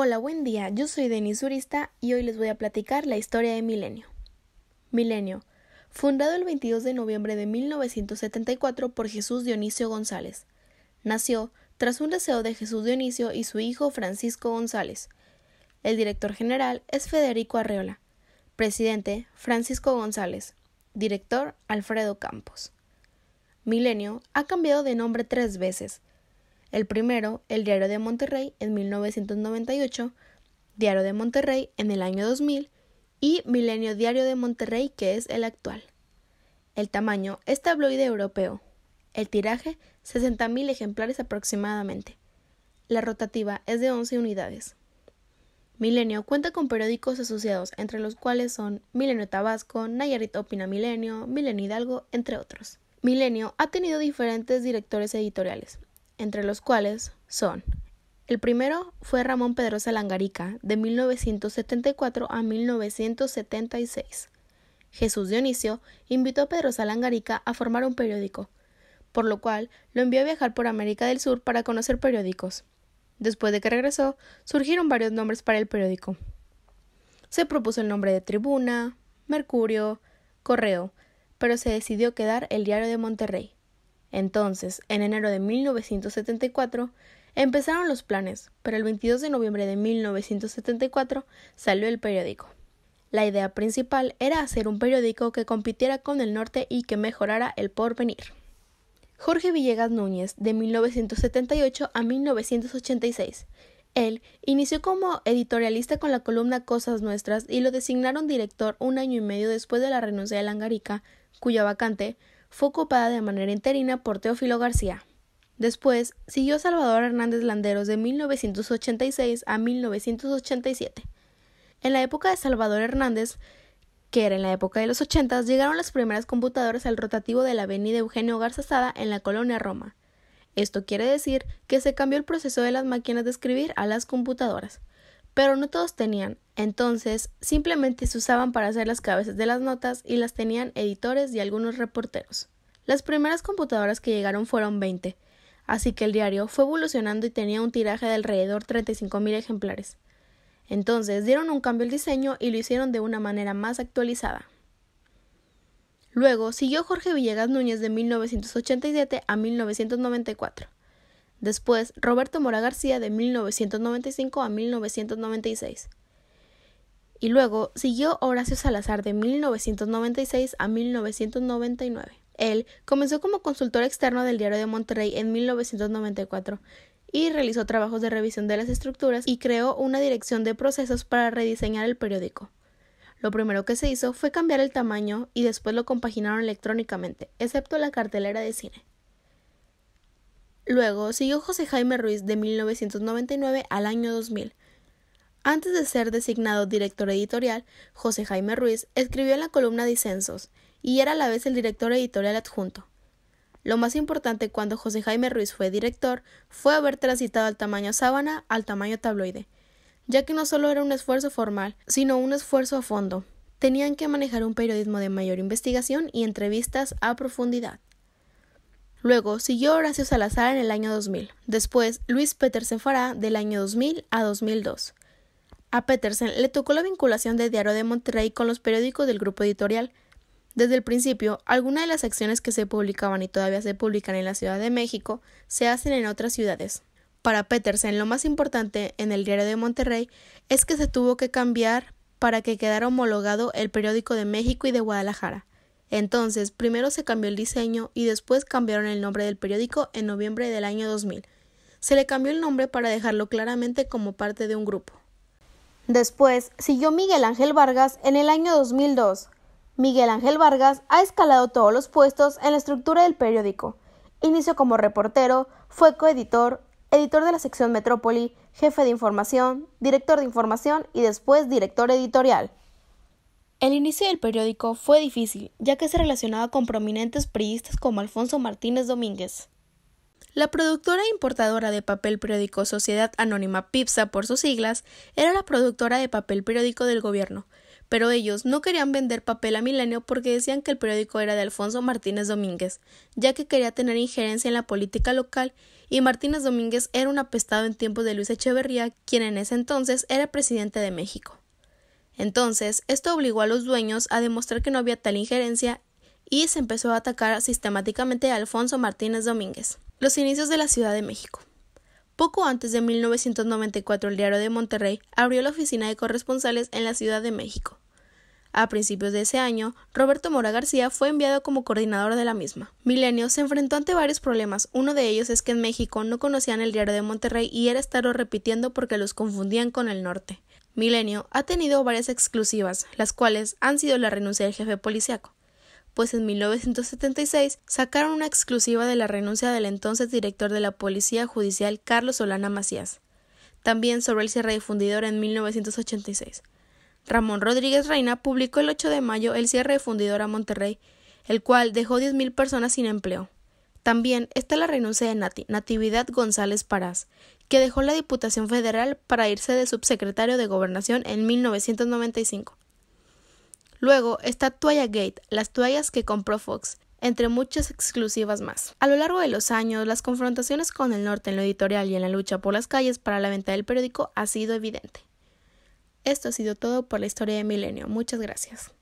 Hola, buen día. Yo soy Denis Urista y hoy les voy a platicar la historia de Milenio. Milenio, fundado el 22 de noviembre de 1974 por Jesús Dionisio González. Nació tras un deseo de Jesús Dionisio y su hijo Francisco González. El director general es Federico Arreola. Presidente, Francisco González. Director, Alfredo Campos. Milenio ha cambiado de nombre tres veces el primero, el Diario de Monterrey en 1998, Diario de Monterrey en el año 2000 y Milenio Diario de Monterrey que es el actual. El tamaño es tabloide europeo. El tiraje, 60.000 ejemplares aproximadamente. La rotativa es de 11 unidades. Milenio cuenta con periódicos asociados, entre los cuales son Milenio Tabasco, Nayarit Opina Milenio, Milenio Hidalgo, entre otros. Milenio ha tenido diferentes directores editoriales, entre los cuales son el primero fue Ramón Pedro Langarica, de 1974 a 1976. Jesús Dionisio invitó a Pedro Langarica a formar un periódico, por lo cual lo envió a viajar por América del Sur para conocer periódicos. Después de que regresó, surgieron varios nombres para el periódico. Se propuso el nombre de Tribuna, Mercurio, Correo, pero se decidió quedar el Diario de Monterrey. Entonces, en enero de 1974, empezaron los planes, pero el 22 de noviembre de 1974 salió el periódico. La idea principal era hacer un periódico que compitiera con el norte y que mejorara el porvenir. Jorge Villegas Núñez, de 1978 a 1986. Él inició como editorialista con la columna Cosas Nuestras y lo designaron director un año y medio después de la renuncia de Langarica, cuya vacante fue ocupada de manera interina por Teófilo García. Después siguió Salvador Hernández Landeros de 1986 a 1987. En la época de Salvador Hernández, que era en la época de los 80, llegaron las primeras computadoras al rotativo de la avenida Eugenio Garzazada en la colonia Roma. Esto quiere decir que se cambió el proceso de las máquinas de escribir a las computadoras pero no todos tenían, entonces simplemente se usaban para hacer las cabezas de las notas y las tenían editores y algunos reporteros. Las primeras computadoras que llegaron fueron 20, así que el diario fue evolucionando y tenía un tiraje de alrededor 35.000 ejemplares. Entonces dieron un cambio al diseño y lo hicieron de una manera más actualizada. Luego siguió Jorge Villegas Núñez de 1987 a 1994. Después, Roberto Mora García de 1995 a 1996. Y luego siguió Horacio Salazar de 1996 a 1999. Él comenzó como consultor externo del Diario de Monterrey en 1994 y realizó trabajos de revisión de las estructuras y creó una dirección de procesos para rediseñar el periódico. Lo primero que se hizo fue cambiar el tamaño y después lo compaginaron electrónicamente, excepto la cartelera de cine. Luego siguió José Jaime Ruiz de 1999 al año 2000. Antes de ser designado director editorial, José Jaime Ruiz escribió en la columna Disensos y era a la vez el director editorial adjunto. Lo más importante cuando José Jaime Ruiz fue director fue haber transitado al tamaño sábana al tamaño tabloide, ya que no solo era un esfuerzo formal, sino un esfuerzo a fondo. Tenían que manejar un periodismo de mayor investigación y entrevistas a profundidad. Luego siguió Horacio Salazar en el año 2000, después Luis Petersen Fará del año 2000 a 2002. A Petersen le tocó la vinculación de Diario de Monterrey con los periódicos del grupo editorial. Desde el principio, algunas de las acciones que se publicaban y todavía se publican en la Ciudad de México se hacen en otras ciudades. Para Petersen, lo más importante en el Diario de Monterrey es que se tuvo que cambiar para que quedara homologado el periódico de México y de Guadalajara. Entonces, primero se cambió el diseño y después cambiaron el nombre del periódico en noviembre del año 2000. Se le cambió el nombre para dejarlo claramente como parte de un grupo. Después siguió Miguel Ángel Vargas en el año 2002. Miguel Ángel Vargas ha escalado todos los puestos en la estructura del periódico. Inició como reportero, fue coeditor, editor de la sección Metrópoli, jefe de información, director de información y después director editorial. El inicio del periódico fue difícil, ya que se relacionaba con prominentes periodistas como Alfonso Martínez Domínguez. La productora e importadora de papel periódico Sociedad Anónima PIPSA por sus siglas era la productora de papel periódico del gobierno, pero ellos no querían vender papel a Milenio porque decían que el periódico era de Alfonso Martínez Domínguez, ya que quería tener injerencia en la política local y Martínez Domínguez era un apestado en tiempos de Luis Echeverría, quien en ese entonces era presidente de México. Entonces, esto obligó a los dueños a demostrar que no había tal injerencia y se empezó a atacar sistemáticamente a Alfonso Martínez Domínguez. Los inicios de la Ciudad de México. Poco antes de 1994, el Diario de Monterrey abrió la oficina de corresponsales en la Ciudad de México. A principios de ese año, Roberto Mora García fue enviado como coordinador de la misma. Milenio se enfrentó ante varios problemas. Uno de ellos es que en México no conocían el Diario de Monterrey y era estarlo repitiendo porque los confundían con el norte. Milenio ha tenido varias exclusivas, las cuales han sido la renuncia del jefe policíaco, pues en 1976 sacaron una exclusiva de la renuncia del entonces director de la Policía Judicial Carlos Solana Macías, también sobre el cierre de fundidor en 1986. Ramón Rodríguez Reina publicó el 8 de mayo el cierre de fundidor a Monterrey, el cual dejó 10.000 personas sin empleo. También está la renuncia de Nati, Natividad González Parás, que dejó la Diputación Federal para irse de subsecretario de Gobernación en 1995. Luego está Toalla Gate, las toallas que compró Fox, entre muchas exclusivas más. A lo largo de los años, las confrontaciones con el norte en lo editorial y en la lucha por las calles para la venta del periódico ha sido evidente. Esto ha sido todo por la historia de Milenio. Muchas gracias.